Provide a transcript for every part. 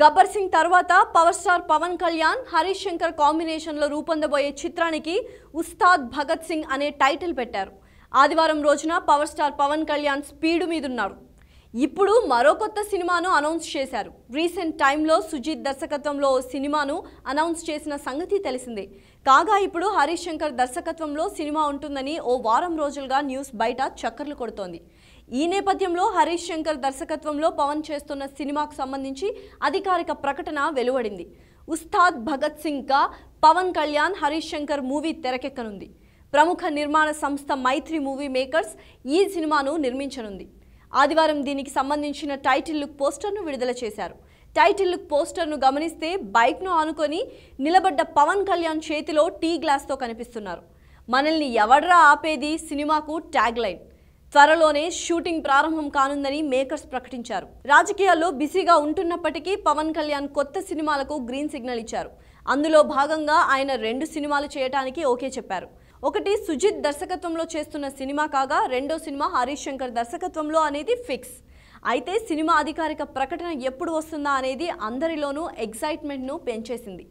గబ్బర్ సింగ్ తర్వాత power star Pawan Kalyan Harish Shankar కాంబినేషన్లో రూపొందబోయే చిత్రానికి ఉస్తాద్ భగత్ సింగ్ అనే టైటిల్ పెట్టారు ఆదివారం రోజున power star Pawan Kalyan speed మీదున్నారు ఇప్పుడు మరో కొత్త సినిమాను అనౌన్స్ చేశారు రీసెంట్ టైంలో సుజీత్ దర్శకత్వంలో సినిమాను అనౌన్స్ చేసిన సంగతి తెలిసిందే కాగా ఇప్పుడు హరీష్ శంకర్ దర్శకత్వంలో సినిమా ఉంటుందని ఓ వారం రోజులుగా న్యూస్ బయట చక్కర్లు కొడుతోంది ఈ నేపథ్యంలో హరీష్ శంకర్ దర్శకత్వంలో పవన్ చేస్తున్న సినిమాకు సంబంధించి అధికారిక ప్రకటన వెలువడింది ఉస్తాద్ భగత్ సింగ్ కా పవన్ కళ్యాణ్ హరీష్ శంకర్ మూవీ తెరకెక్కనుంది ప్రముఖ నిర్మాణ సంస్థ మైత్రి మూవీ మేకర్స్ ఈ సినిమాను నిర్మించనుంది ఆదివారం దీనికి సంబంధించిన టైటిల్ లుక్ పోస్టర్ను విడుదల చేశారు టైటిల్ లుక్ పోస్టర్ను గమనిస్తే బైక్ను ఆనుకొని నిలబడ్డ పవన్ కళ్యాణ్ చేతిలో టీ గ్లాస్తో కనిపిస్తున్నారు మనల్ని ఎవడ్రా ఆపేది సినిమాకు ట్యాగ్ లైన్ త్వరలోనే షూటింగ్ ప్రారంభం కానుందని మేకర్స్ ప్రకటించారు రాజకీయాల్లో బిజీగా ఉంటున్నప్పటికీ పవన్ కళ్యాణ్ కొత్త సినిమాలకు గ్రీన్ సిగ్నల్ ఇచ్చారు అందులో భాగంగా ఆయన రెండు సినిమాలు చేయటానికి ఓకే చెప్పారు ఒకటి సుజిత్ దర్శకత్వంలో చేస్తున్న సినిమా కాగా రెండో సినిమా హరీష్ శంకర్ దర్శకత్వంలో అనేది ఫిక్స్ అయితే సినిమా అధికారిక ప్రకటన ఎప్పుడు వస్తుందా అనేది అందరిలోనూ ఎగ్జైట్మెంట్ను పెంచేసింది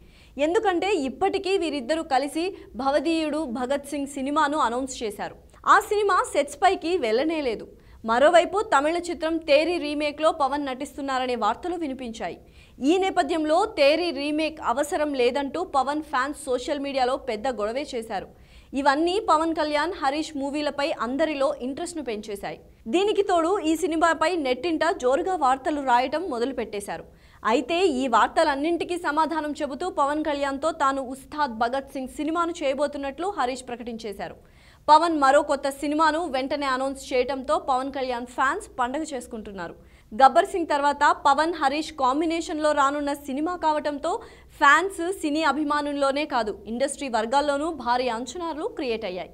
ఎందుకంటే ఇప్పటికీ వీరిద్దరూ కలిసి భవదీయుడు భగత్ సింగ్ సినిమాను అనౌన్స్ చేశారు ఆ సినిమా సెట్స్ పైకి లేదు మరోవైపు తమిళ చిత్రం తేరి రీమేక్లో పవన్ నటిస్తున్నారనే వార్తలు వినిపించాయి ఈ నేపథ్యంలో తేరి రీమేక్ అవసరం లేదంటూ పవన్ ఫ్యాన్స్ సోషల్ మీడియాలో పెద్ద గొడవే చేశారు ఇవన్నీ పవన్ కళ్యాణ్ హరీష్ మూవీలపై అందరిలో ఇంట్రెస్ట్ను పెంచేశాయి దీనికి తోడు ఈ సినిమాపై నెట్టింట జోరుగా వార్తలు రాయటం మొదలుపెట్టేశారు అయితే ఈ వార్తలన్నింటికీ సమాధానం చెబుతూ పవన్ కళ్యాణ్తో తాను ఉస్తాద్ భగత్ సింగ్ సినిమాను చేయబోతున్నట్లు హరీష్ ప్రకటించేశారు పవన్ మరో కొత్త సినిమాను వెంటనే అనౌన్స్ చేయడంతో పవన్ కళ్యాణ్ ఫ్యాన్స్ పండగ చేసుకుంటున్నారు గబ్బర్ సింగ్ తర్వాత పవన్ హరీష్ కాంబినేషన్లో రానున్న సినిమా కావటంతో ఫ్యాన్స్ సినీ అభిమానుల్లోనే కాదు ఇండస్ట్రీ వర్గాల్లోనూ భారీ అంచనాలు క్రియేట్ అయ్యాయి